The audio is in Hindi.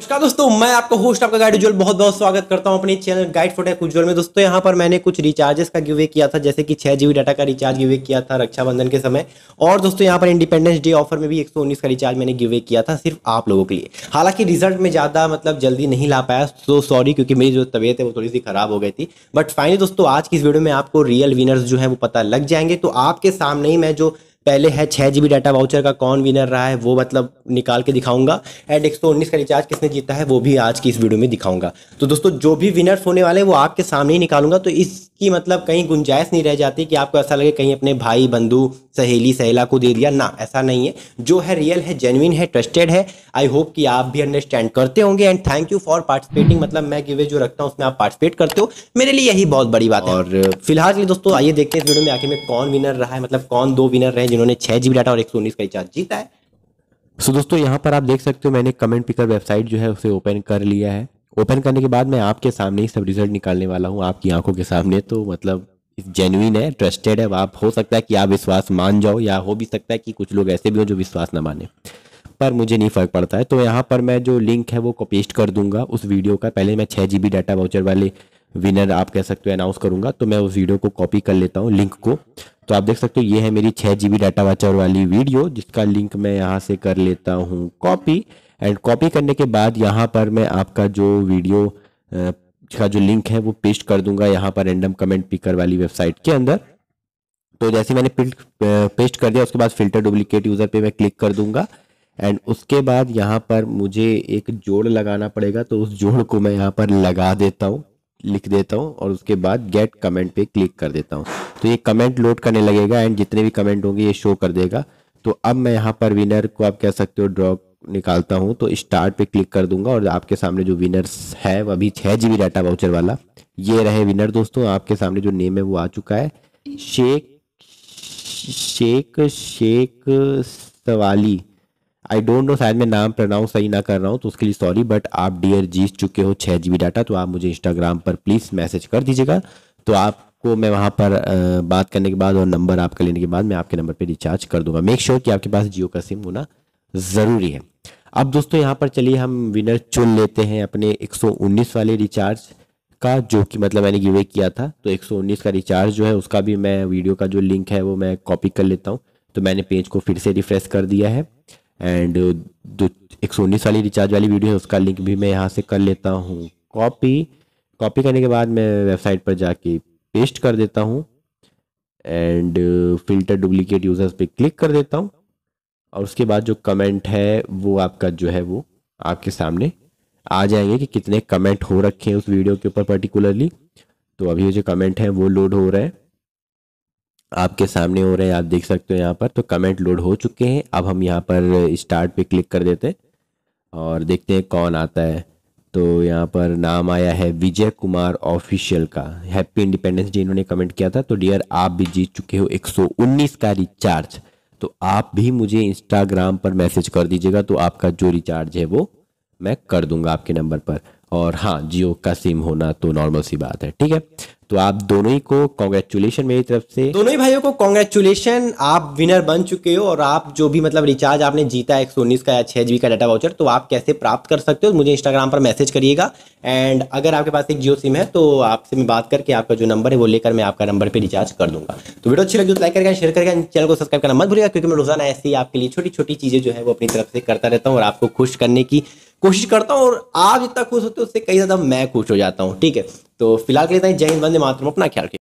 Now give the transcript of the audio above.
नमस्कार दोस्तों मैं आपका होस्ट आपका गाइड उज्जवल बहुत बहुत स्वागत करता हूं अपने चैनल गाइड फोटे उज्जवल में दोस्तों यहां पर मैंने कुछ रिचार्जेस का गिवे किया था जैसे कि छह जीबी डाटा का रिचार्ज गिवे किया था रक्षाबंधन के समय और दोस्तों यहां पर इंडिपेंडेंस डे ऑफर में भी एक का रिचार्ज मैंने गिवे किया था सिर्फ आप लोगों के लिए हालांकि रिजल्ट में ज़्यादा मतलब जल्दी नहीं ला पाया तो सॉरी क्योंकि मेरी जो तबियत है वो थोड़ी सी खराब हो गई थी बट फाइनली दोस्तों आज की इस वीडियो में आपको रियल विनर्स जो है वो पता लग जाएंगे तो आपके सामने ही मैं जो पहले है छः जी डाटा वाउचर का कौन विनर रहा है वो मतलब निकाल के दिखाऊंगा एंड एक का रिचार्ज किसने जीता है वो भी आज की इस वीडियो में दिखाऊंगा तो दोस्तों जो भी विनर्स होने वाले हैं वो आपके सामने ही निकालूंगा तो इस कि मतलब कहीं गुंजाइश नहीं रह जाती कि आपको ऐसा लगे कहीं अपने भाई बंधु सहेली सहेला को दे दिया ना ऐसा नहीं है जो है रियल है जेनविन है ट्रस्टेड है आई होप कि आप भी अंडरस्टैंड करते होंगे and thank you for participating मतलब मैं गिवे जो रखता हूँ उसमें आप पार्टिसिपेट करते हो मेरे लिए यही बहुत बड़ी बात है और फिलहाल के लिए दोस्तों आइए देखते हैं इस वीडियो में आखिर में कौन विनर रहा है मतलब कौन दो विनर रहे जिन्होंने छह जी डाटा और एक का रिचार्ज जीता है सो दोस्तों यहाँ पर आप देख सकते हो मैंने कमेंट पिकर वेबसाइट जो है उसे ओपन कर लिया है ओपन करने के बाद मैं आपके सामने ही सब रिजल्ट निकालने वाला हूँ आपकी आंखों के सामने तो मतलब जेन्यून है ट्रस्टेड है आप हो सकता है कि आप विश्वास मान जाओ या हो भी सकता है कि कुछ लोग ऐसे भी हों जो विश्वास ना माने पर मुझे नहीं फ़र्क पड़ता है तो यहाँ पर मैं जो लिंक है वो को पेस्ट कर दूंगा उस वीडियो का पहले मैं छः जी डाटा वाउचर वाले विनर आप कह सकते हो अनाउंस करूंगा तो मैं उस वीडियो को कॉपी कर लेता हूँ लिंक को तो आप देख सकते हो ये है मेरी छः जी डाटा वाचर वाली वीडियो जिसका लिंक मैं यहाँ से कर लेता हूँ कॉपी एंड कॉपी करने के बाद यहाँ पर मैं आपका जो वीडियो का जो लिंक है वो पेस्ट कर दूंगा यहाँ पर रेंडम कमेंट पिकर वाली वेबसाइट के अंदर तो जैसे मैंने पेस्ट कर दिया उसके बाद फिल्टर डुप्लीकेट यूज़र पे मैं क्लिक कर दूंगा एंड उसके बाद यहाँ पर मुझे एक जोड़ लगाना पड़ेगा तो उस जोड़ को मैं यहाँ पर लगा देता हूँ लिख देता हूँ और उसके बाद गेट कमेंट पे क्लिक कर देता हूँ तो ये कमेंट लोड करने लगेगा एंड जितने भी कमेंट होंगे ये शो कर देगा तो अब मैं यहाँ पर विनर को आप कह सकते हो ड्रॉ निकालता हूँ तो स्टार्ट पे क्लिक कर दूंगा और आपके सामने जो विनर्स है वह अभी छः जी डाटा वाउचर वाला ये रहे विनर दोस्तों आपके सामने जो नेम है वो आ चुका है शेख शेख शेख सवाली आई डोंट नो शायद मैं नाम प्रनाउंस सही ना कर रहा हूँ तो उसके लिए सॉरी बट आप डियर जीत चुके हो छः जी डाटा तो आप मुझे इंस्टाग्राम पर प्लीज़ मैसेज कर दीजिएगा तो आप को मैं वहाँ पर बात करने के बाद और नंबर आपका लेने के बाद मैं आपके नंबर पर रिचार्ज कर दूंगा मेक श्योर sure कि आपके पास जियो का सिम होना ज़रूरी है अब दोस्तों यहाँ पर चलिए हम विनर चुन लेते हैं अपने 119 वाले रिचार्ज का जो कि मतलब मैंने गिवे किया था तो 119 का रिचार्ज जो है उसका भी मैं वीडियो का जो लिंक है वो मैं कॉपी कर लेता हूँ तो मैंने पेज को फिर से रिफ्रेश कर दिया है एंड जो एक वाली रिचार्ज वाली वीडियो है उसका लिंक भी मैं यहाँ से कर लेता हूँ कॉपी कॉपी करने के बाद मैं वेबसाइट पर जाके पेस्ट कर देता हूँ एंड फिल्टर डुप्लीकेट यूज़र्स पे क्लिक कर देता हूँ और उसके बाद जो कमेंट है वो आपका जो है वो आपके सामने आ जाएंगे कि कितने कमेंट हो रखे हैं उस वीडियो के ऊपर पर्टिकुलरली तो अभी जो कमेंट है वो लोड हो रहे हैं आपके सामने हो रहे हैं आप देख सकते हो यहाँ पर तो कमेंट लोड हो चुके हैं अब हम यहाँ पर स्टार्ट पे क्लिक कर देते हैं और देखते हैं कौन आता है तो यहाँ पर नाम आया है विजय कुमार ऑफिशियल का हैप्पी इंडिपेंडेंस डे इन्होंने कमेंट किया था तो डियर आप भी जीत चुके हो 119 का रिचार्ज तो आप भी मुझे इंस्टाग्राम पर मैसेज कर दीजिएगा तो आपका जो रिचार्ज है वो मैं कर दूंगा आपके नंबर पर और हाँ जियो का सिम होना तो नॉर्मल सी बात है ठीक है तो आप दोनों ही को कॉन्ग्रेचुलेशन मेरी तरफ से दोनों ही भाइयों को कॉन्ग्रेचुलेशन आप विनर बन चुके हो और आप जो भी मतलब रिचार्ज आपने जीता है एक सौ उन्नीस का या छह जीबी का डाटा वाउचर तो आप कैसे प्राप्त कर सकते हो मुझे इंस्टाग्राम पर मैसेज करिएगा एंड अगर आपके पास एक जियो सिम है तो आपसे मैं बात करके आपका जो नंबर है वो लेकर मैं आपका नंबर पर रिचार्ज कर दूंगा तो वीडियो अच्छी लगी तो लाइक करेगा शेयर करेगा चैनल को सब्सक्राइब करना मत भूलिएगा क्योंकि मैं रोजाना ऐसी आपके लिए छोटी छोटी चीज़ें जो है वो अपनी तरफ से करता रहता हूँ और आपको खुश करने की कोशिश करता हूँ और आप जितना खुश होते हो उससे कई ज़्यादा मैं खुश हो जाता हूँ ठीक है तो फिलहाल के लिए जय हिंद वंदे मातरम अपना ख्याल